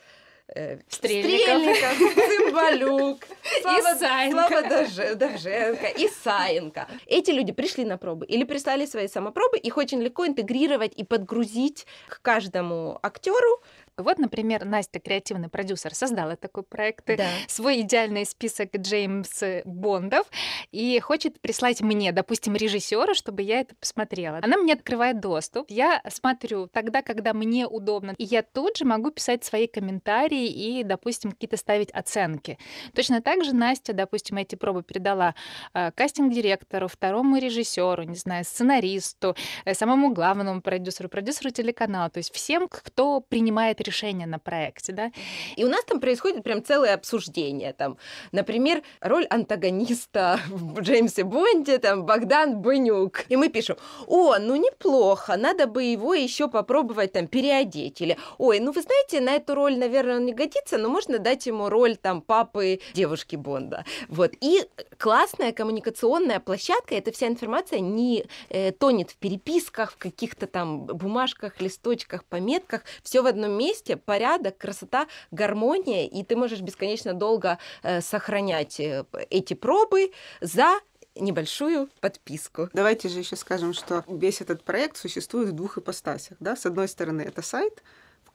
э, Стрельников, Стрельников Слава, и Саенко. Слава Довж... Довженко и Саенко. Эти люди пришли на пробы или прислали свои самопробы. Их очень легко интегрировать и подгрузить к каждому актеру вот, например, Настя, креативный продюсер, создала такой проект, э, да. свой идеальный список Джеймс Бондов, и хочет прислать мне, допустим, режиссера, чтобы я это посмотрела. Она мне открывает доступ, я смотрю тогда, когда мне удобно, и я тут же могу писать свои комментарии и, допустим, какие-то ставить оценки. Точно так же Настя, допустим, эти пробы передала э, кастинг-директору, второму режиссеру, не знаю, сценаристу, э, самому главному продюсеру, продюсеру телеканала, то есть всем, кто принимает решения на проекте, да. И у нас там происходит прям целое обсуждение, там, например, роль антагониста в Джеймсе Бонде, там, Богдан Бынюк, И мы пишем, о, ну неплохо, надо бы его еще попробовать там переодеть, или, ой, ну вы знаете, на эту роль, наверное, он не годится, но можно дать ему роль там папы девушки Бонда. Вот. И классная коммуникационная площадка, эта вся информация не э, тонет в переписках, в каких-то там бумажках, листочках, пометках, все в одном месте, месте порядок, красота, гармония, и ты можешь бесконечно долго э, сохранять э, эти пробы за небольшую подписку. Давайте же еще скажем, что весь этот проект существует в двух ипостасях. Да? С одной стороны, это сайт,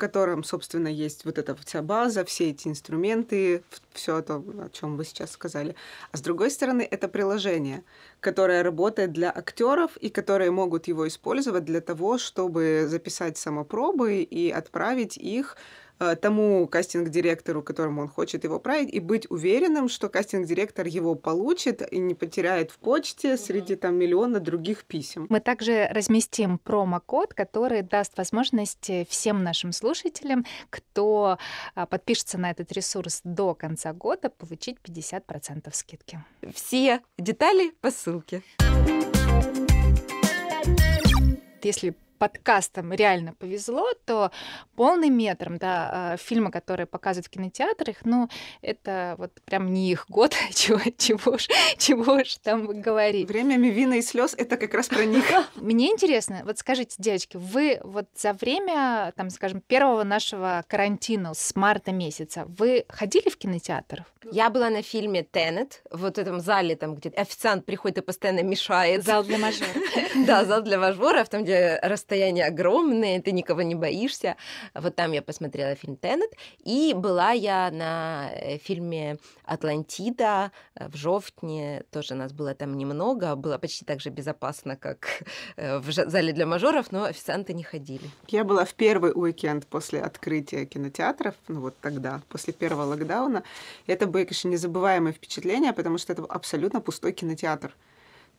котором, собственно, есть вот эта вся база, все эти инструменты, все это, о чем вы сейчас сказали. А с другой стороны, это приложение, которое работает для актеров и которые могут его использовать для того, чтобы записать самопробы и отправить их Э, тому кастинг-директору, которому он хочет его править, и быть уверенным, что кастинг-директор его получит и не потеряет в почте среди там миллиона других писем. Мы также разместим промокод, который даст возможность э, всем нашим слушателям, кто а, подпишется на этот ресурс до конца года, получить 50% скидки. Все детали по ссылке. Если подкастам реально повезло, то полным метром, да, а, фильмы, которые показывают в кинотеатрах, ну, это вот прям не их год, [LAUGHS] чего, чего ж, чего ж там говорить. Время вина и слез это как раз про них. [LAUGHS] Мне интересно, вот скажите, девочки, вы вот за время, там, скажем, первого нашего карантина с марта месяца, вы ходили в кинотеатр? Я была на фильме «Теннет», вот в этом зале, там, где официант приходит и постоянно мешает. Зал для мажоров. [LAUGHS] Да, зал для мажоров, там, где расставляют расстояния огромные, ты никого не боишься. Вот там я посмотрела фильм «Теннет», и была я на э, фильме «Атлантида» э, в Жовтне, тоже нас было там немного, было почти так же безопасно, как [LAUGHS] э, в зале для мажоров, но официанты не ходили. Я была в первый уикенд после открытия кинотеатров, ну вот тогда, после первого локдауна. Это было конечно, незабываемое впечатление, потому что это был абсолютно пустой кинотеатр.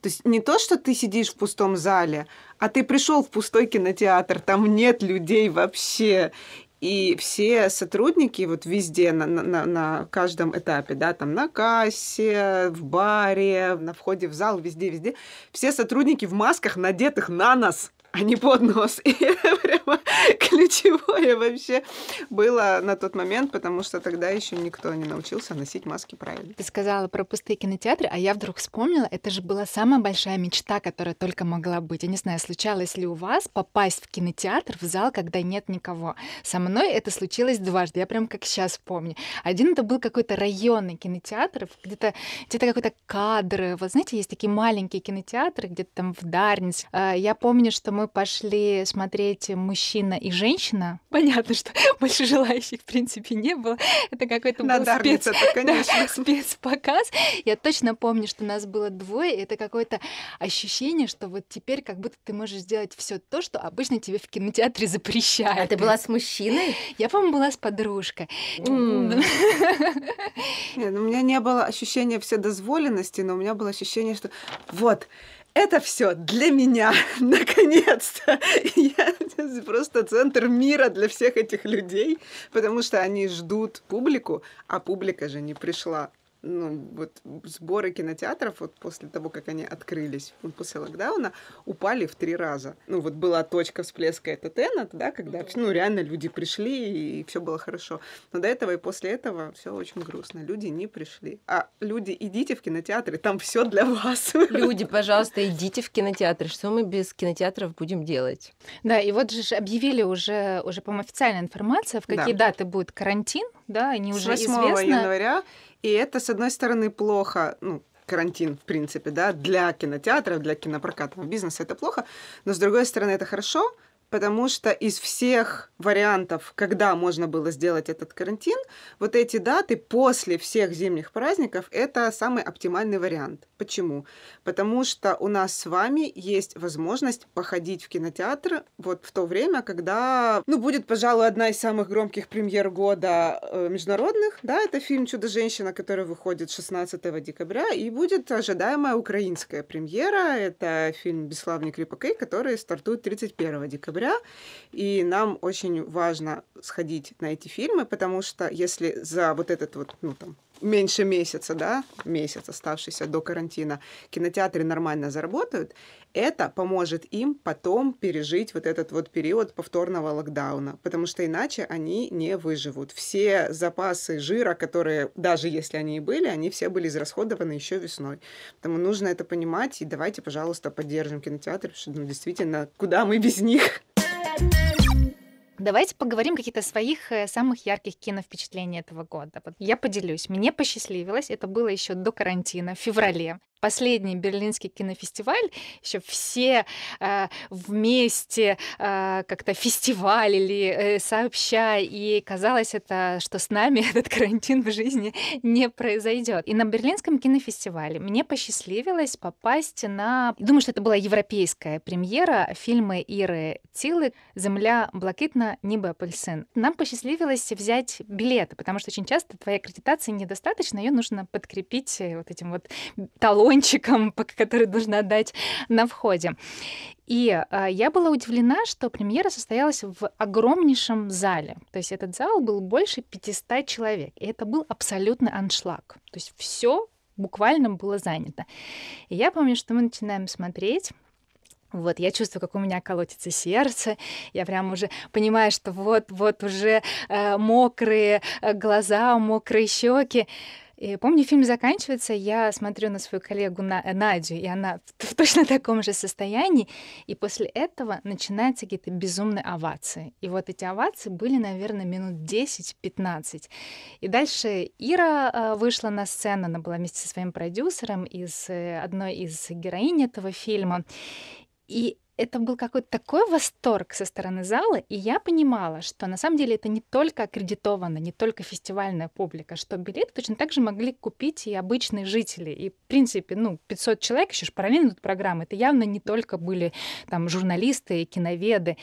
То есть не то, что ты сидишь в пустом зале, а ты пришел в пустой кинотеатр, там нет людей вообще. И все сотрудники вот везде, на, на, на каждом этапе, да, там на кассе, в баре, на входе в зал, везде-везде, все сотрудники в масках, надетых на нас а не под нос. [LAUGHS] И это прямо ключевое вообще было на тот момент, потому что тогда еще никто не научился носить маски правильно. Ты сказала про пустые кинотеатры, а я вдруг вспомнила, это же была самая большая мечта, которая только могла быть. Я не знаю, случалось ли у вас попасть в кинотеатр, в зал, когда нет никого. Со мной это случилось дважды, я прям как сейчас помню. Один это был какой-то районный кинотеатр, где-то где, где какой-то кадр. Вот знаете, есть такие маленькие кинотеатры, где-то там в Дарнице. А, я помню, что мы мы пошли смотреть «Мужчина и женщина». [LAUGHS] Понятно, что [LAUGHS] больше желающих, в принципе, не было. Это какой-то был спец... [LAUGHS] да, спецпоказ. Я точно помню, что нас было двое. Это какое-то ощущение, что вот теперь как будто ты можешь сделать все то, что обычно тебе в кинотеатре запрещают. А ты была с мужчиной? Я, по-моему, была с подружкой. Mm. Нет, ну, у меня не было ощущения вседозволенности, но у меня было ощущение, что вот, это все для меня, [LAUGHS] наконец-то. Я [LAUGHS] просто центр мира для всех этих людей, потому что они ждут публику, а публика же не пришла ну, вот сборы кинотеатров вот после того, как они открылись после локдауна, упали в три раза. Ну, вот была точка всплеска это Теннет, да, когда, ну, реально люди пришли, и все было хорошо. Но до этого и после этого все очень грустно. Люди не пришли. А люди, идите в кинотеатры, там все для вас. Люди, [LAUGHS] пожалуйста, идите в кинотеатры. Что мы без кинотеатров будем делать? Да, и вот же объявили уже, уже по-моему, официальная информация, в какие да. даты будет карантин, да, они уже С 8 января и это, с одной стороны, плохо, ну, карантин, в принципе, да, для кинотеатров, для кинопрокатного бизнеса это плохо, но, с другой стороны, это хорошо, потому что из всех вариантов, когда можно было сделать этот карантин, вот эти даты после всех зимних праздников – это самый оптимальный вариант. Почему? Потому что у нас с вами есть возможность походить в кинотеатр вот в то время, когда, ну, будет, пожалуй, одна из самых громких премьер года э, международных, да, это фильм «Чудо-женщина», который выходит 16 декабря, и будет ожидаемая украинская премьера, это фильм «Бесславник Рипакей», который стартует 31 декабря декабря. И нам очень важно сходить на эти фильмы, потому что если за вот этот вот, ну там, меньше месяца, да, месяц оставшийся до карантина, кинотеатры нормально заработают, это поможет им потом пережить вот этот вот период повторного локдауна, потому что иначе они не выживут. Все запасы жира, которые, даже если они и были, они все были израсходованы еще весной. Поэтому нужно это понимать, и давайте, пожалуйста, поддержим кинотеатры. потому что ну, действительно, куда мы без них? Давайте поговорим какие-то своих э, самых ярких киновпечатлений этого года. Вот я поделюсь. Мне посчастливилось, это было еще до карантина, в феврале последний Берлинский кинофестиваль, еще все э, вместе э, как-то фестивалили, э, сообща, и казалось это, что с нами [LAUGHS] этот карантин в жизни не произойдет. И на Берлинском кинофестивале мне посчастливилось попасть на, думаю, что это была европейская премьера фильма Иры Тилы «Земля блакитна, небо апельсин». Нам посчастливилось взять билеты, потому что очень часто твоей аккредитации недостаточно, ее нужно подкрепить э, вот этим вот талоном тампончиком, [LAUGHS] который нужно отдать на входе. И э, я была удивлена, что премьера состоялась в огромнейшем зале. То есть этот зал был больше 500 человек. И это был абсолютный аншлаг. То есть все буквально было занято. И я помню, что мы начинаем смотреть. Вот, я чувствую, как у меня колотится сердце, я прям уже понимаю, что вот-вот уже э, мокрые э, глаза, мокрые щеки. И помню, фильм заканчивается, я смотрю на свою коллегу на, э, Надю, и она в, [LAUGHS] в точно таком же состоянии. И после этого начинаются какие-то безумные овации. И вот эти овации были, наверное, минут 10-15. И дальше Ира э, вышла на сцену, она была вместе со своим продюсером, из э, одной из героинь этого фильма. И это был какой-то такой восторг со стороны зала, и я понимала, что на самом деле это не только аккредитовано, не только фестивальная публика, что билеты точно так же могли купить и обычные жители. И, в принципе, ну, 500 человек, еще ж параллельно тут программы, это явно не только были там журналисты и киноведы.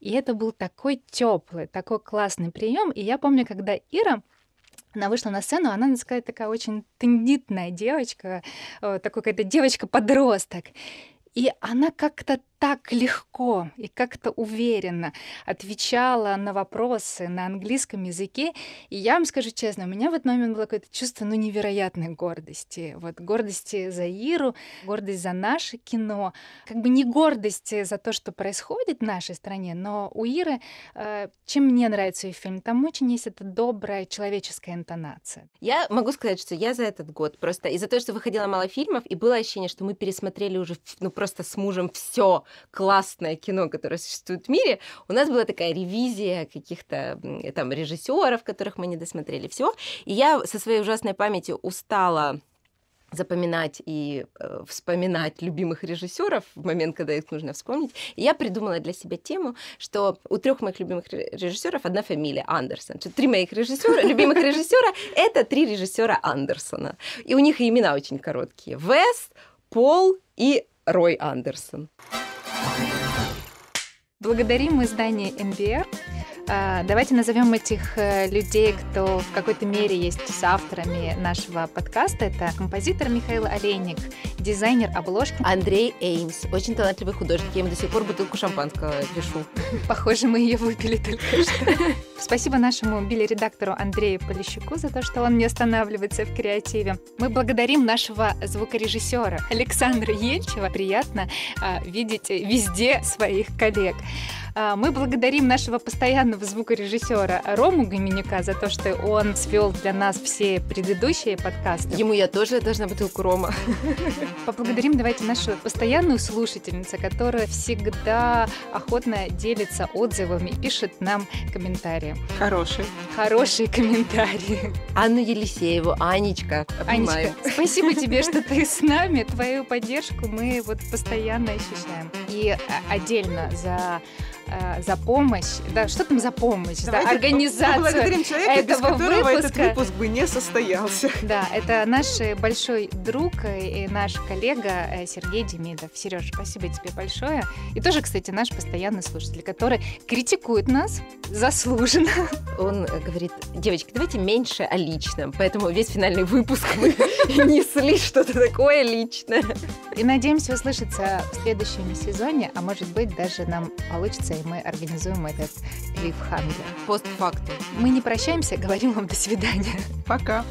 И это был такой теплый, такой классный прием. И я помню, когда Ира она вышла на сцену, она, надо сказать, такая очень тендитная девочка, э, такой какая-то девочка-подросток. И она как-то так легко и как-то уверенно отвечала на вопросы на английском языке. И я вам скажу честно, у меня в этот момент было какое-то чувство ну, невероятной гордости. Вот гордости за Иру, гордость за наше кино. Как бы не гордости за то, что происходит в нашей стране, но у Иры, э, чем мне нравится ее фильм, там очень есть эта добрая человеческая интонация. Я могу сказать, что я за этот год просто из-за того, что выходило мало фильмов, и было ощущение, что мы пересмотрели уже ну просто с мужем все классное кино, которое существует в мире, у нас была такая ревизия каких-то там режиссеров, которых мы не досмотрели все. И я со своей ужасной памятью устала запоминать и э, вспоминать любимых режиссеров в момент, когда их нужно вспомнить. И я придумала для себя тему, что у трех моих любимых режиссеров одна фамилия Андерсон. Что три моих режиссера, [LAUGHS] любимых режиссера это три режиссера Андерсона. И у них имена очень короткие. Вест, Пол и Рой Андерсон. Благодарим издание МБР. А, давайте назовем этих э, людей, кто в какой-то мере есть с авторами нашего подкаста. Это композитор Михаил Олейник Дизайнер обложки Андрей Эймс. Очень талантливый художник. Я ему до сих пор бутылку шампанского пишу. [LAUGHS] Похоже, мы ее выпили только что. [LAUGHS] Спасибо нашему билередактору Андрею Полищуку за то, что он не останавливается в креативе. Мы благодарим нашего звукорежиссера Александра Ельчева. Приятно а, видеть везде своих коллег. А, мы благодарим нашего постоянного звукорежиссера Рому Гоменюка за то, что он свел для нас все предыдущие подкасты. Ему я тоже должна бутылку Рома. [LAUGHS] Поблагодарим давайте нашу постоянную слушательницу, которая всегда охотно делится отзывами и пишет нам комментарии. Хорошие. Хорошие комментарии. Анну Елисееву, Анечка. Обнимаю. Анечка, спасибо тебе, что ты с нами. Твою поддержку мы вот постоянно ощущаем. И а, отдельно за Э, за помощь, да, что там за помощь, Давайте за организацию благодарим человека, этого без которого выпуска. этот выпуск бы не состоялся. Да, это наш большой друг и наш коллега э, Сергей Демидов. Сереж, спасибо тебе большое. И тоже, кстати, наш постоянный слушатель, который критикует нас заслуженно. Он говорит, девочки, давайте меньше о личном, поэтому весь финальный выпуск мы [LAUGHS] несли что-то такое личное. И надеемся услышаться в следующем сезоне, а может быть даже нам получится и мы организуем этот клиффхангер. Постфактум. Мы не прощаемся, [LAUGHS] говорим вам до свидания. Пока.